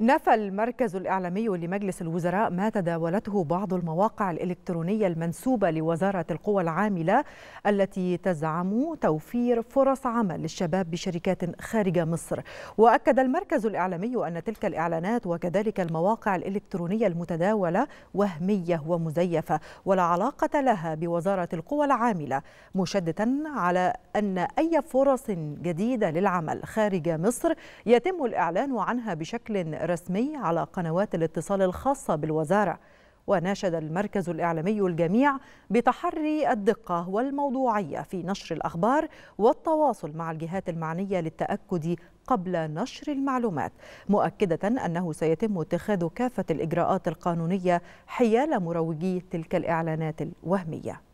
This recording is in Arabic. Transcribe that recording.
نفى المركز الإعلامي لمجلس الوزراء ما تداولته بعض المواقع الإلكترونية المنسوبة لوزارة القوى العاملة التي تزعم توفير فرص عمل للشباب بشركات خارج مصر وأكد المركز الإعلامي أن تلك الإعلانات وكذلك المواقع الإلكترونية المتداولة وهمية ومزيفة ولا علاقة لها بوزارة القوى العاملة مشددا على أن أي فرص جديدة للعمل خارج مصر يتم الإعلان عنها بشكل رسمي على قنوات الاتصال الخاصة بالوزارة وناشد المركز الإعلامي الجميع بتحري الدقة والموضوعية في نشر الأخبار والتواصل مع الجهات المعنية للتأكد قبل نشر المعلومات مؤكدة أنه سيتم اتخاذ كافة الإجراءات القانونية حيال مروجي تلك الإعلانات الوهمية